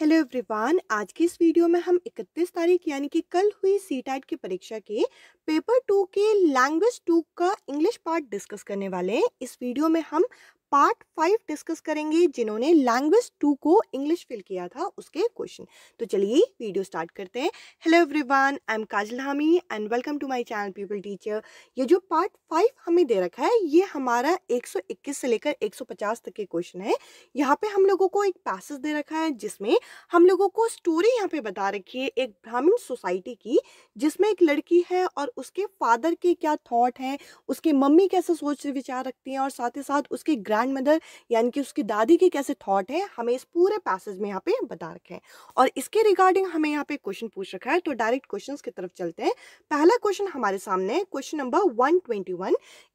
hello everyone आज की इस वीडियो में हम 31 तारीख यानी कि कल हुई सी टाइट की परीक्षा के पेपर टू के लैंग्वेज टू का इंग्लिश पार्ट डिस्कस करने वाले हैं इस वीडियो में हम पार्ट फाइव डिस्कस करेंगे जिन्होंने लैंग्वेज टू को इंग्लिश फिल किया था उसके क्वेश्चन तो चलिए वीडियो स्टार्ट करते हैं hello everyone I am Kajal हामी and welcome to my channel people teacher ये जो पार्ट फाइव हमें दे रखा है ये हमारा 121 से लेकर 150 तक के क्वेश्चन है यहाँ पे हम लोगों को एक पैसेज दे रखा है जिसमें हम लोगों को स्टोरी यहाँ पे बता रखी है एक ब्राह्मण सोसाइटी की जिसमें एक लड़की है और उसके फादर के क्या थाट हैं उसके मम्मी कैसे सोच विचार रखती हैं और साथ ही साथ उसके ग्रैंड मदर यानी कि उसकी दादी के कैसे थॉट हैं हमें इस पूरे पैसेज में यहाँ पे बता रखे हैं और इसके रिगार्डिंग हमें यहाँ पे क्वेश्चन पूछ रखा है तो डायरेक्ट क्वेश्चन की तरफ चलते हैं पहला क्वेश्चन हमारे सामने है क्वेश्चन नंबर वन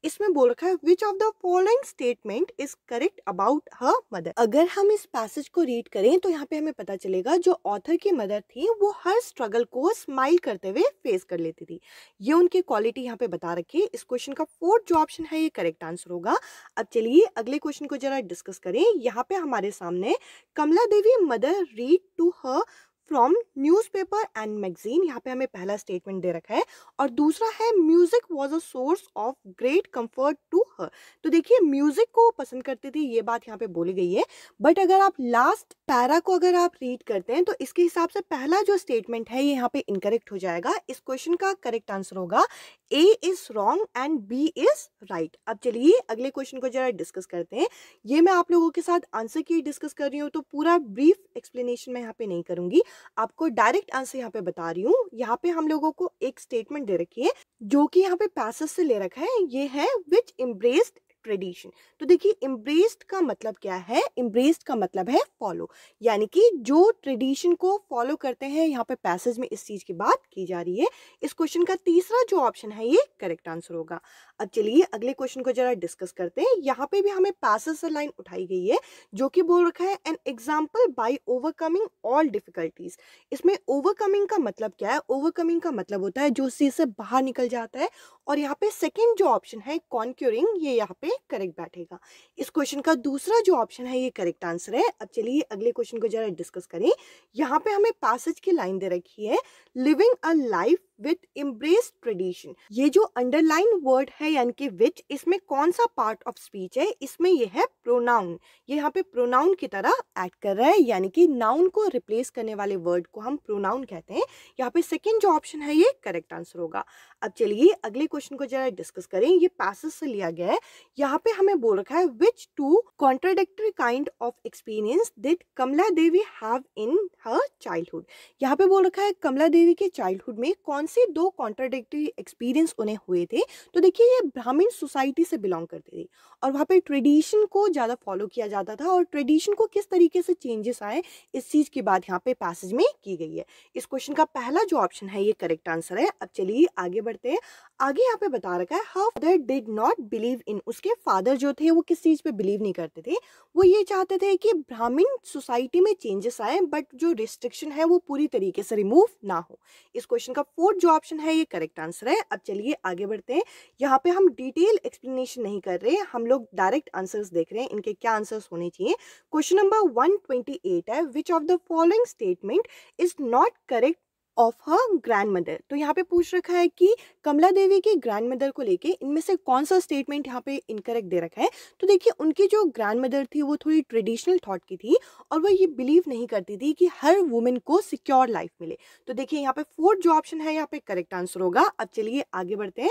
इसमें बोल रखा है which of the following statement is correct about her mother अगर हम इस पैसेज को रीड करें तो यहाँ पे हमें पता चलेगा जो ऑथर की मदर थी वो हर स्ट्रगल को स्माइल करते हुए फेस कर लेती थी ये उनकी क्वालिटी यहाँ पे बता रखी इस क्वेश्चन का फोर्थ जो ऑप्शन है ये करेक्ट आंसर होगा अब चलिए अगले अगले क्वेश्चन को जरा डिस्कस करें यहाँ पे हमारे सामने Kamala Devi mother read to her from newspaper and magazine यहाँ पे हमें पहला स्टेटमेंट दे रखा है और दूसरा है music was a source of great comfort to her तो देखिए म्यूजिक को पसंद करती थी ये बात यहाँ पे बोली गई है बट अगर आप लास्ट पैरा को अगर आप रीड करते हैं तो इसके हिसाब से पहला जो स्टेटमेंट है ये यहाँ पे इनकरेक्ट हो जाएगा इस क्वेश्चन का करेक्ट आंसर होगा A is wrong and B is right अब चलिए अगले क्वेश्चन को जरा डिस्कस करते हैं ये मैं आप लोगों के साथ आंसर की डिस्कस कर रही हूँ तो पूरा ब्रीफ एक्सप्लेनेशन मैं यहाँ पे नहीं करूंगी आपको डायरेक्ट आंसर यहाँ पे बता रही हूँ यहाँ पे हम लोगों को एक स्टेटमेंट दे रखी है जो कि यहाँ पे पैसेज से ले रखा है ये है विच एम्ब्रेस्ड ट्रेडिशन तो देखिए एम्ब्रेस्ड का मतलब क्या है एम्ब्रेस्ड का मतलब है फॉलो यानी कि जो ट्रेडिशन को फॉलो करते हैं यहाँ पे पैसेज में इस चीज़ की बात की जा रही है इस क्वेश्चन का तीसरा जो ऑप्शन है ये करेक्ट आंसर होगा अब चलिए अगले क्वेश्चन को जरा डिस्कस करते हैं यहाँ पे भी हमें पैसेज से लाइन उठाई गई है जो कि बोल रखा है an example by overcoming all difficulties इसमें ओवरकमिंग का मतलब क्या है ओवरकमिंग का मतलब होता है जो चीज से बाहर निकल जाता है और यहाँ पे सेकेंड जो ऑप्शन है कॉन्क्योरिंग ये यहाँ पे करेक्ट बैठेगा इस क्वेश्चन का दूसरा जो ऑप्शन है ये करेक्ट आंसर है अब चलिए अगले क्वेश्चन को जरा डिस्कस करें यहाँ पे हमें पासज की लाइन दे रखी है living a life with embrace tradition ये जो अंडरलाइन वर्ड है यानी कि विच इसमें कौन सा पार्ट ऑफ स्पीच है इसमें यह है प्रोनाउन ये यहाँ पे प्रोनाउन की तरह एड कर रहा है यानी कि नाउन को रिप्लेस करने वाले वर्ड को हम प्रोनाउन कहते हैं यहाँ पे सेकेंड जो ऑप्शन है ये करेक्ट आंसर होगा अब चलिए अगले क्वेश्चन को जरा डिस्कस करें ये पैसेज से लिया गया है यहाँ पे हमें बोल रखा है which two contradictory kind of experience did Kamala Devi have in her childhood यहाँ पे बोल रखा है कमला देवी के चाइल्डहुड में कौन कौन से दो कॉन्ट्राडिक्टी एक्सपीरियंस उन्हें हुए थे तो देखिए ये ब्राह्मीण सोसाइटी से बिलोंग करते थे और वहाँ पे ट्रेडिशन को ज़्यादा फॉलो किया जाता था और ट्रेडिशन को किस तरीके से चेंजेस आए इस चीज़ की बात यहाँ पे पैसेज में की गई है इस क्वेश्चन का पहला जो ऑप्शन है ये करेक्ट आंसर है अब चलिए आगे बढ़ते हैं आगे यहाँ पे बता रखा है how father did not believe in उसके फादर जो थे वो किस चीज़ पे बिलीव नहीं करते थे वो ये चाहते थे कि ब्राह्मीण सोसाइटी में चेंजेस आए बट जो रिस्ट्रिक्शन है वो पूरी तरीके से रिमूव ना हो इस क्वेश्चन का फोर्थ फोर्थ जो ऑप्शन है ये करेक्ट आंसर है अब चलिए आगे बढ़ते हैं यहाँ पे हम डिटेल एक्सप्लेनेशन नहीं कर रहे हम लोग डायरेक्ट आंसर्स देख रहे हैं इनके क्या आंसर्स होने चाहिए क्वेश्चन नंबर एट है which of the following statement is not correct of her grandmother तो यहाँ पे पूछ रखा है कि कमला देवी के ग्रैंड मदर को लेके इनमें से कौन सा स्टेटमेंट यहाँ पे इनकरेक्ट दे रखा है तो देखिए उनकी जो ग्रैंड मदर थी वो थोड़ी ट्रेडिशनल थॉट की थी और वो ये बिलीव नहीं करती थी कि हर वुमेन को सिक्योर लाइफ मिले तो देखिए यहाँ पे फोर्थ जो ऑप्शन है यहाँ पे करेक्ट आंसर होगा अब चलिए आगे बढ़ते हैं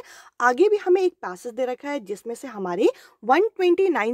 आगे भी हमें एक पैसेज दे रखा है जिसमें से हमारे वन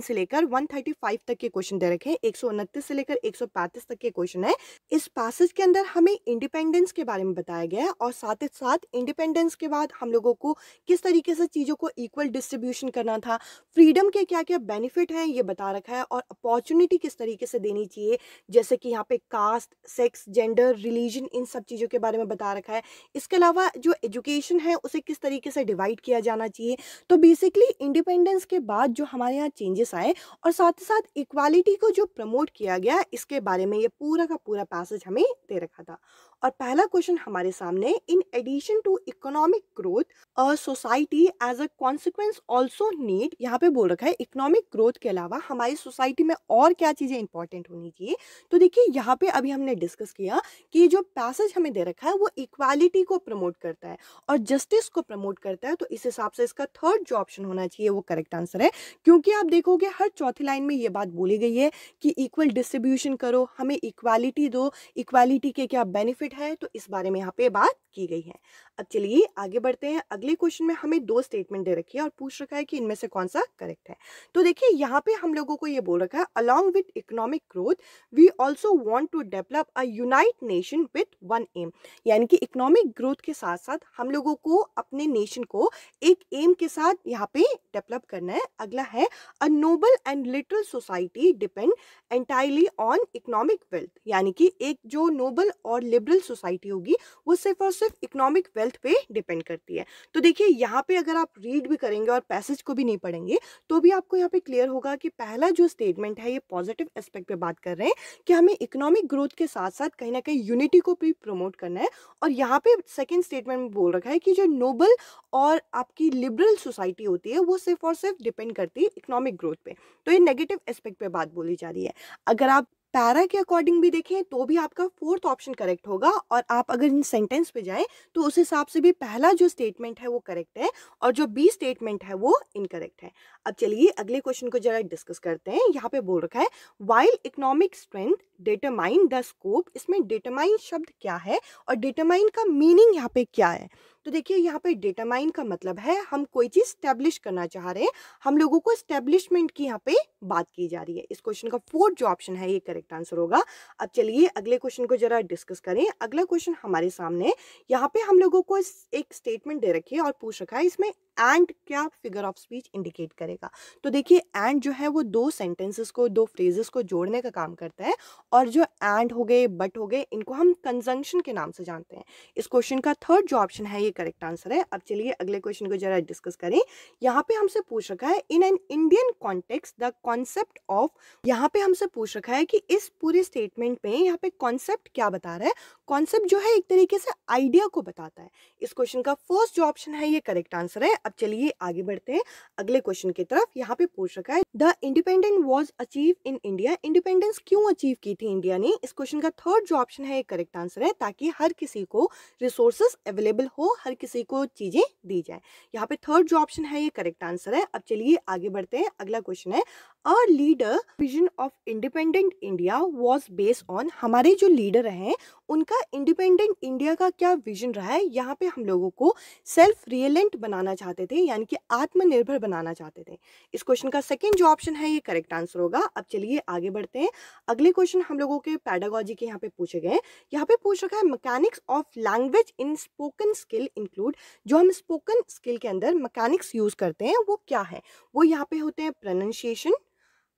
से लेकर वन तक के क्वेश्चन दे रखे हैं एक से लेकर एक तक के क्वेश्चन है इस पैसेज के अंदर हमें इंडिपेंडेंस के बारे बारे में बताया गया है और साथ ही साथ इंडिपेंडेंस के बाद हम लोगों को किस तरीके से चीज़ों को इक्वल डिस्ट्रीब्यूशन करना था फ्रीडम के क्या क्या बेनिफिट हैं ये बता रखा है और अपॉर्चुनिटी किस तरीके से देनी चाहिए जैसे कि यहाँ पे कास्ट सेक्स जेंडर रिलीजन इन सब चीज़ों के बारे में बता रखा है इसके अलावा जो एजुकेशन है उसे किस तरीके से डिवाइड किया जाना चाहिए तो बेसिकली इंडिपेंडेंस के बाद जो हमारे यहाँ चेंजेस आए और साथ ही साथ इक्वालिटी को जो प्रमोट किया गया इसके बारे में ये पूरा का पूरा पैसेज हमें दे रखा था और पहला क्वेश्चन क्वेश्चन हमारे सामने in addition to economic growth society as a consequence also need यहाँ पे बोल रखा है इकोनॉमिक ग्रोथ के अलावा हमारी सोसाइटी में और क्या चीज़ें इंपॉर्टेंट होनी चाहिए तो देखिए यहाँ पे अभी हमने डिस्कस किया कि जो पैसेज हमें दे रखा है वो इक्वालिटी को प्रमोट करता है और जस्टिस को प्रमोट करता है तो इस हिसाब से इसका थर्ड जो ऑप्शन होना चाहिए वो करेक्ट आंसर है क्योंकि आप देखोगे हर चौथी लाइन में ये बात बोली गई है कि इक्वल डिस्ट्रीब्यूशन करो हमें इक्वालिटी दो इक्वालिटी के क्या बेनिफिट है तो इस बात बारे में यहाँ पे बात की गई है अब चलिए आगे बढ़ते हैं अगले क्वेश्चन में हमें दो स्टेटमेंट दे रखी है और पूछ रखा है कि इनमें से कौन सा करेक्ट है तो देखिए यहाँ पे हम लोगों को ये बोल रखा है along with economic growth we also want to develop a unite nation with one aim यानी कि इकोनॉमिक ग्रोथ के साथ साथ हम लोगों को अपने नेशन को एक एम के साथ यहाँ पे डेवलप करना है अगला है a noble and literal society depend entirely on economic wealth यानी कि एक जो नोबल और लिबरल सोसाइटी होगी होगी वो सिर्फ और सिर्फ इकोनॉमिक वेल्थ पे डिपेंड करती है तो देखिए यहाँ पे अगर आप रीड भी करेंगे और पैसेज को भी नहीं पढ़ेंगे तो भी आपको यहाँ पे क्लियर होगा कि पहला जो स्टेटमेंट है ये पॉजिटिव एस्पेक्ट पे बात कर रहे हैं कि हमें इकोनॉमिक ग्रोथ के साथ साथ कहीं ना कहीं यूनिटी को भी प्रमोट करना है और यहाँ पे सेकेंड स्टेटमेंट में बोल रखा है कि जो नोबल और आपकी लिबरल सोसाइटी होती है वो सिर्फ और सिर्फ डिपेंड करती है इकोनॉमिक ग्रोथ पे तो ये नेगेटिव एस्पेक्ट पे बात बोली जा रही है अगर आप पैरा के अकॉर्डिंग भी देखें तो भी आपका फोर्थ ऑप्शन करेक्ट होगा और आप अगर इन सेंटेंस पे जाएं तो उस हिसाब से भी पहला जो स्टेटमेंट है वो करेक्ट है और जो बी स्टेटमेंट है वो इनकरेक्ट है अब चलिए अगले क्वेश्चन को जरा डिस्कस करते हैं यहाँ पे बोल रखा है while economic strength determine the scope इसमें डेटामाइन शब्द क्या है और डेटामाइन का मीनिंग यहाँ पे क्या है तो देखिए यहाँ पे डिटरमाइन का मतलब है हम कोई चीज़ स्टैब्लिश करना चाह रहे हैं हम लोगों को स्टेब्लिशमेंट की यहाँ पे बात की जा रही है इस क्वेश्चन का फोर्थ जो ऑप्शन है ये करेक्ट आंसर होगा अब चलिए अगले क्वेश्चन को जरा डिस्कस करें अगला क्वेश्चन हमारे सामने यहाँ पे हम लोगों को एक स्टेटमेंट दे रखी है और पूछ रखा है इसमें एंड क्या फिगर ऑफ स्पीच इंडिकेट करेगा तो देखिए एंड जो है वो दो सेंटेंसेस को दो फ्रेजेस को जोड़ने का काम करता है और जो एंड हो गए बट हो गए इनको हम कंजंक्शन के नाम से जानते हैं इस क्वेश्चन का थर्ड जो ऑप्शन है ये करेक्ट आंसर है अब चलिए अगले क्वेश्चन को जरा डिस्कस करें यहाँ पे हमसे पूछ रखा है in an Indian context the concept of यहाँ पे हमसे पूछ रखा है कि इस पूरे स्टेटमेंट में यहाँ पे कॉन्सेप्ट क्या बता रहा है कॉन्सेप्ट जो है एक तरीके से आइडिया को बताता है इस क्वेश्चन का फर्स्ट जो ऑप्शन है ये करेक्ट आंसर है अब चलिए आगे बढ़ते हैं अगले क्वेश्चन की तरफ यहाँ पे पूछ रखा है the independent was achieve in India independence क्यों अचीव की थी इंडिया ने इस क्वेश्चन का थर्ड जो ऑप्शन है करेक्ट आंसर है ताकि हर किसी को रिसोर्सेस अवेलेबल हो हर किसी को चीजें दी जाए यहाँ पे थर्ड जो ऑप्शन है ये करेक्ट आंसर है अब चलिए आगे बढ़ते हैं अगला क्वेश्चन है our leader vision of independent India was based on हमारे जो लीडर हैं उनका इंडिपेंडेंट इंडिया का क्या विजन रहा है यहाँ पे हम लोगों को सेल्फ रियलेंट बनाना चाहते थे यानी कि आत्मनिर्भर बनाना चाहते थे इस क्वेश्चन का सेकेंड जो ऑप्शन है ये करेक्ट आंसर होगा अब चलिए आगे बढ़ते हैं अगले क्वेश्चन हम लोगों के पैडागोजी के यहाँ पे पूछे गए यहाँ पे पूछ रखा है mechanics of language in spoken skill include जो हम स्पोकन स्किल के अंदर मकैनिक्स यूज करते हैं वो क्या है वो यहाँ पे होते हैं प्रोनाशिएशन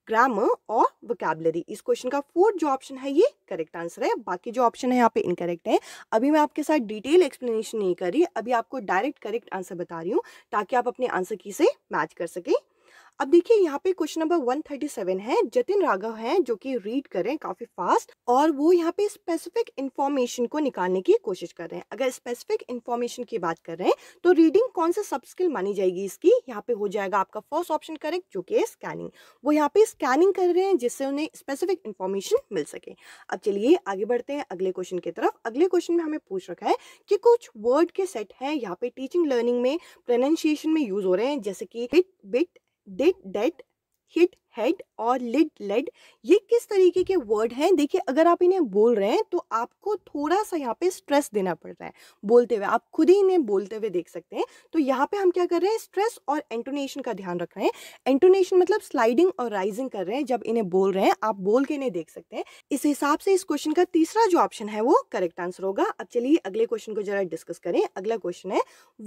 ग्रामर और वोकेबलरी इस क्वेश्चन का फोर्थ जो ऑप्शन है ये करेक्ट आंसर है बाकी जो ऑप्शन है यहाँ पे इनकरेक्ट है अभी मैं आपके साथ डिटेल एक्सप्लेनेशन नहीं कर रही अभी आपको डायरेक्ट करेक्ट आंसर बता रही हूँ ताकि आप अपने आंसर की से मैच कर सकें अब देखिए यहाँ पे क्वेश्चन नंबर 137 है जतिन राघव हैं जो कि रीड कर रहे हैं काफी फास्ट और वो यहाँ पे स्पेसिफिक इन्फॉर्मेशन को निकालने की कोशिश कर रहे हैं अगर स्पेसिफिक इन्फॉर्मेशन की बात कर रहे हैं तो रीडिंग कौन सा सब स्किल मानी जाएगी इसकी यहाँ पे हो जाएगा आपका फर्स्ट ऑप्शन करेक्ट जो कि स्कैनिंग वो यहाँ पे स्कैनिंग कर रहे हैं जिससे उन्हें स्पेसिफिक इन्फॉर्मेशन मिल सके अब चलिए आगे बढ़ते हैं अगले क्वेश्चन की तरफ अगले क्वेश्चन में हमें पूछ रखा है कि कुछ वर्ड के सेट हैं यहाँ पे टीचिंग लर्निंग में प्रोनाउंसिएशन में यूज हो रहे हैं जैसे कि bit bit Did that hit head और लिड लेड ये किस तरीके के वर्ड हैं देखिए अगर आप इन्हें बोल रहे हैं तो आपको थोड़ा सा यहाँ पे स्ट्रेस देना पड़ रहा है बोलते हुए आप खुद ही इन्हें बोलते हुए देख सकते हैं तो यहाँ पे हम क्या कर रहे हैं स्ट्रेस और एंटोनेशन का ध्यान रख रहे हैं एंटोनेशन मतलब स्लाइडिंग और राइजिंग कर रहे हैं जब इन्हें बोल रहे हैं आप बोल के इन्हें देख सकते हैं इस हिसाब से इस क्वेश्चन का तीसरा जो ऑप्शन है वो करेक्ट आंसर होगा अब चलिए अगले क्वेश्चन को जरा डिस्कस करें अगला क्वेश्चन है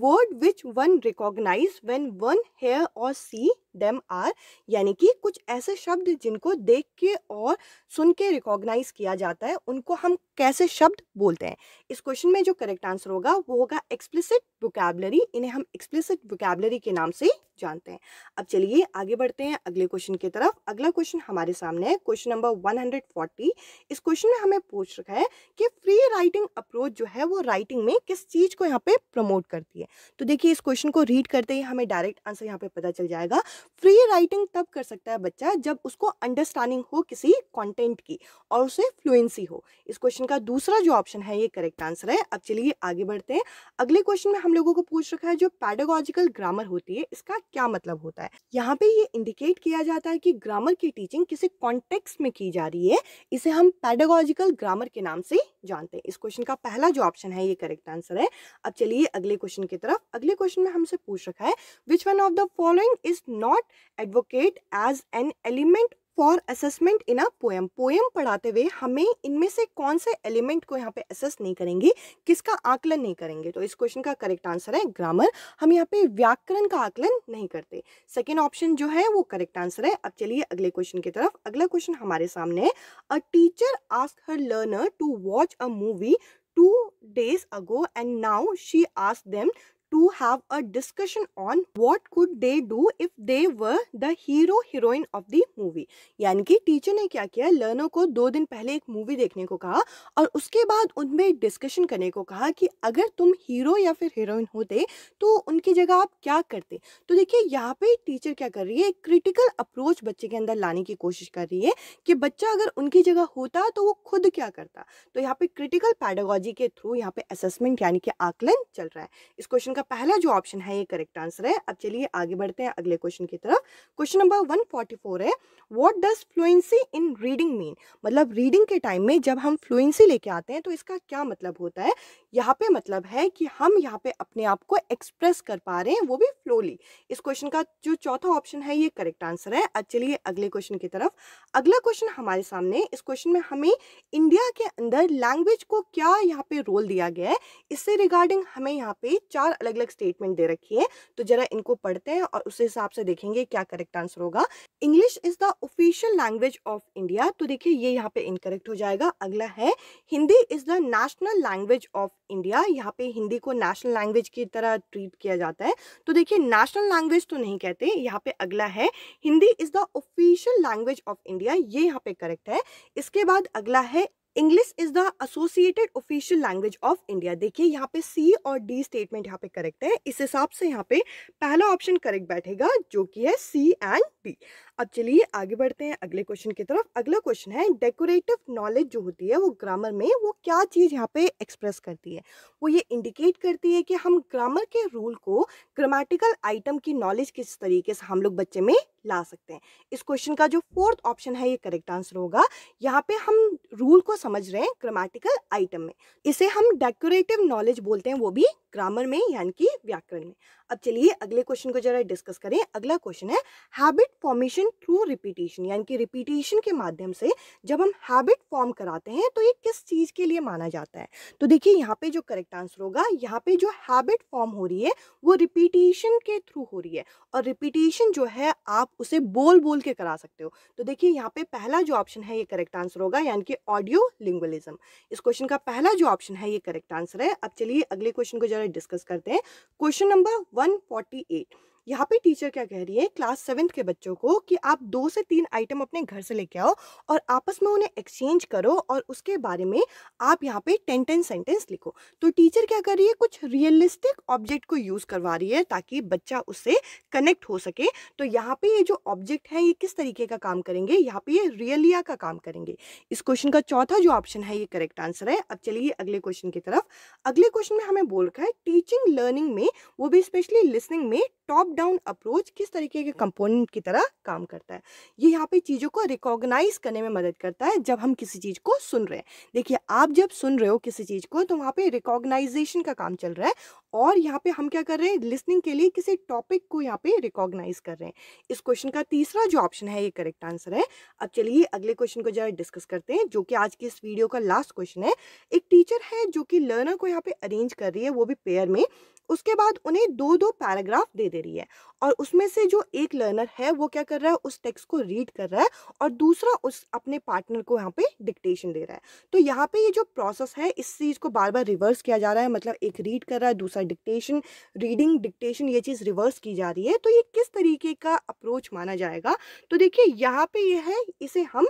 word which one recognise when one hear or see dam are यानी कि कुछ कुछ ऐसे शब्द जिनको देख के और सुन के रिकॉग्नाइज किया जाता है उनको हम कैसे शब्द बोलते हैं इस क्वेश्चन में जो करेक्ट आंसर होगा वो होगा एक्सप्लिसिट वोकेबलरी इन्हें हम एक्सप्लिसिट वोकेबलरी के नाम से जानते हैं अब चलिए आगे बढ़ते हैं अगले क्वेश्चन की तरफ अगला क्वेश्चन हमारे सामने है क्वेश्चन नंबर 140 इस क्वेश्चन में हमें पूछ रखा है कि फ्री राइटिंग अप्रोच जो है वो राइटिंग में किस चीज़ को यहाँ पे प्रमोट करती है तो देखिए इस क्वेश्चन को रीड करते ही हमें डायरेक्ट आंसर यहाँ पे पता चल जाएगा फ्री राइटिंग तब कर सकता है बच्चा जब उसको अंडरस्टैंडिंग हो किसी कॉन्टेंट की और उसे फ्लुएंसी हो इस क्वेश्चन का दूसरा जो ऑप्शन है ये करेक्ट आंसर है अब चलिए आगे बढ़ते हैं अगले क्वेश्चन में हम लोगों को पूछ रखा है जो पैडागोजिकल ग्रामर होती है इसका क्या मतलब होता है यहाँ पे ये इंडिकेट किया जाता है कि ग्रामर की टीचिंग किसी कॉन्टेक्स्ट में की जा रही है इसे हम पैडागोजिकल ग्रामर के नाम से जानते हैं इस क्वेश्चन का पहला जो ऑप्शन है ये करेक्ट आंसर है अब चलिए अगले क्वेश्चन की तरफ अगले क्वेश्चन में हमसे पूछ रखा है which one of the following is not advocate as an element for assessment in a poem poem पढ़ाते हुए हमें इनमें से कौन से एलिमेंट को यहाँ पे असेस नहीं करेंगे किसका आकलन नहीं करेंगे तो इस क्वेश्चन का करेक्ट आंसर है ग्रामर हम यहाँ पे व्याकरण का आकलन नहीं करते सेकेंड ऑप्शन जो है वो करेक्ट आंसर है अब चलिए अगले क्वेश्चन की तरफ अगला क्वेश्चन हमारे सामने a teacher ask her learner to watch a movie two days ago and now she ask them to have a discussion on what could they do if they were the hero heroine of the movie यानी कि teacher ने क्या किया learner को दो दिन पहले एक मूवी देखने को कहा और उसके बाद उनमें डिस्कशन करने को कहा कि अगर तुम हीरो या फिर हीरोइन होते तो उनकी जगह आप क्या करते तो देखिए यहाँ पे टीचर क्या कर रही है एक क्रिटिकल अप्रोच बच्चे के अंदर लाने की कोशिश कर रही है कि बच्चा अगर उनकी जगह होता तो वो खुद क्या करता तो यहाँ पे क्रिटिकल पैडागोजी के थ्रू यहाँ पे असेसमेंट यानी कि आकलन चल रहा है इस क्वेश्चन का पहला जो ऑप्शन है ये करेक्ट आंसर है अब चलिए आगे बढ़ते हैं अगले क्वेश्चन की तरफ क्वेश्चन नंबर 144 है what does fluency in reading mean मतलब रीडिंग के टाइम में जब हम फ्लुएंसी लेके आते हैं तो इसका क्या मतलब होता है यहाँ पे मतलब है कि हम यहाँ पे अपने आप को एक्सप्रेस कर पा रहे हैं वो भी फ्लोली इस क्वेश्चन का जो चौथा ऑप्शन है ये करेक्ट आंसर है अब चलिए अगले क्वेश्चन की तरफ अगला क्वेश्चन हमारे सामने इस क्वेश्चन में हमें इंडिया के अंदर लैंग्वेज को क्या यहाँ पे रोल दिया गया है इससे रिगार्डिंग हमें यहाँ पे चार अलग अलग स्टेटमेंट दे रखी है तो जरा इनको पढ़ते हैं और उस हिसाब से देखेंगे क्या करेक्ट आंसर होगा English is the official language of India तो देखिये ये यहाँ पे इनकरेक्ट हो जाएगा अगला है Hindi is the national language of India यहाँ पे हिंदी को नेशनल लैंग्वेज की तरह ट्रीट किया जाता है तो देखिए नेशनल लैंग्वेज तो नहीं कहते यहाँ पे अगला है Hindi is the official language of India ये यहाँ पे करेक्ट है इसके बाद अगला है English is the associated official language of India देखिए यहाँ पे सी और डी स्टेटमेंट यहाँ पे करेक्ट है इस हिसाब से यहाँ पे पहला ऑप्शन करेक्ट बैठेगा जो कि है सी एंड डी अब चलिए आगे बढ़ते हैं अगले क्वेश्चन की तरफ अगला क्वेश्चन है डेकोरेटिव नॉलेज जो होती है वो ग्रामर में वो क्या चीज़ यहाँ पे एक्सप्रेस करती है वो ये इंडिकेट करती है कि हम ग्रामर के रूल को ग्रामेटिकल आइटम की नॉलेज किस तरीके से हम लोग बच्चे में ला सकते हैं इस क्वेश्चन का जो फोर्थ ऑप्शन है ये करेक्ट आंसर होगा यहाँ पे हम रूल को समझ रहे हैं ग्रामेटिकल आइटम में इसे हम डेकोरेटिव नॉलेज बोलते हैं वो भी ग्रामर में यानी कि व्याकरण में अब चलिए अगले क्वेश्चन को जरा डिस्कस करें अगला क्वेश्चन है habit formation learning through repetition यानी कि रिपीटेशन के माध्यम से जब हम हैबिट फॉर्म कराते हैं तो ये किस चीज़ के लिए माना जाता है तो देखिए यहाँ पे जो करेक्ट आंसर होगा यहाँ पे जो हैबिट फॉर्म हो रही है वो रिपीटेशन के थ्रू हो रही है और रिपीटेशन जो है आप उसे बोल बोल के करा सकते हो तो देखिए यहाँ पे पहला जो ऑप्शन है ये करेक्ट आंसर होगा यानी कि ऑडियो लिंग्वलिज्म इस क्वेश्चन का पहला जो ऑप्शन है ये करेक्ट आंसर है अब चलिए अगले क्वेश्चन को जरा डिस्कस करते हैं क्वेश्चन नंबर वन यहाँ पे टीचर क्या कह रही है क्लास सेवेंथ के बच्चों को कि आप दो से तीन आइटम अपने घर से लेके आओ और आपस में उन्हें एक्सचेंज करो और उसके बारे में आप यहाँ पे टेन टेन सेंटेंस लिखो तो टीचर क्या कर रही है कुछ रियलिस्टिक ऑब्जेक्ट को यूज़ करवा रही है ताकि बच्चा उससे कनेक्ट हो सके तो यहाँ पे ये जो ऑब्जेक्ट है ये किस तरीके का काम करेंगे यहाँ पे ये रियलिया का काम करेंगे इस क्वेश्चन का चौथा जो ऑप्शन है ये करेक्ट आंसर है अब चलिए अगले क्वेश्चन की तरफ अगले क्वेश्चन में हमें बोल रखा है टीचिंग लर्निंग में वो भी स्पेशली लिसनिंग में टॉप डाउन अप्रोच किस तरीके के कंपोनेंट की तरह काम करता है ये यहाँ पे चीज़ों को रिकॉग्नाइज करने में मदद करता है जब हम किसी चीज़ को सुन रहे हैं देखिए आप जब सुन रहे हो किसी चीज़ को तो वहाँ पे रिकॉग्नाइजेशन का काम चल रहा है और यहाँ पे हम क्या कर रहे हैं लिसनिंग के लिए किसी टॉपिक को यहाँ पे रिकॉग्नाइज कर रहे हैं इस क्वेश्चन का तीसरा जो ऑप्शन है ये करेक्ट आंसर है अब चलिए अगले क्वेश्चन को जरा डिस्कस करते हैं जो कि आज की इस वीडियो का लास्ट क्वेश्चन है एक टीचर है जो कि लर्नर को यहाँ पे अरेंज कर रही है वो भी पेयर में उसके बाद उन्हें दो दो पैराग्राफ दे दे रही है है और उसमें से जो एक लर्नर है वो क्या कर रहा है उस टेक्स्ट को रीड कर रहा है और दूसरा उस अपने पार्टनर को यहाँ पे डिक्टेशन दे रहा है तो यहाँ पे ये जो प्रोसेस है इस चीज़ को बार बार रिवर्स किया जा रहा है मतलब एक रीड कर रहा है दूसरा डिक्टेशन रीडिंग डिक्टेशन ये चीज़ रिवर्स की जा रही है तो ये किस तरीके का अप्रोच माना जाएगा तो देखिए यहाँ पे यह है इसे हम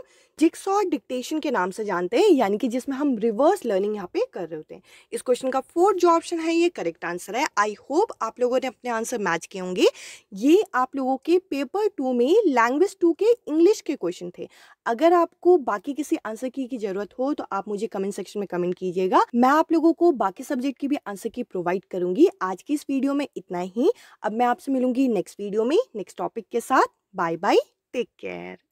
और डिक्टेशन के नाम से जानते हैं यानी कि जिसमें हम रिवर्स लर्निंग यहाँ पे कर रहे होते हैं इस क्वेश्चन का फोर्थ जो ऑप्शन है ये करेक्ट आंसर है आई होप आप लोगों ने अपने आंसर मैच किए होंगे थे ये आप लोगों के पेपर टू में लैंग्वेज टू के इंग्लिश के क्वेश्चन थे अगर आपको बाकी किसी आंसर की की जरूरत हो तो आप मुझे कमेंट सेक्शन में कमेंट कीजिएगा मैं आप लोगों को बाकी सब्जेक्ट की भी आंसर की प्रोवाइड करूंगी आज की इस वीडियो में इतना ही अब मैं आपसे मिलूंगी नेक्स्ट वीडियो में नेक्स्ट टॉपिक के साथ बाय बाय टेक केयर